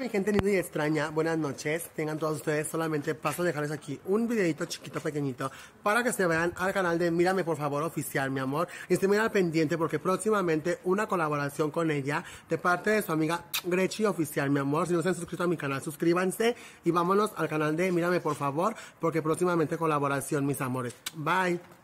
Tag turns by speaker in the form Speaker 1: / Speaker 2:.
Speaker 1: mi gente linda y extraña, buenas noches. Tengan todos ustedes, solamente paso a dejarles aquí un videito chiquito, pequeñito, para que se vean al canal de Mírame por favor oficial, mi amor. Y estén muy al pendiente porque próximamente una colaboración con ella de parte de su amiga Grechi Oficial, mi amor. Si no se han suscrito a mi canal, suscríbanse y vámonos al canal de Mírame por favor porque próximamente colaboración, mis amores. Bye.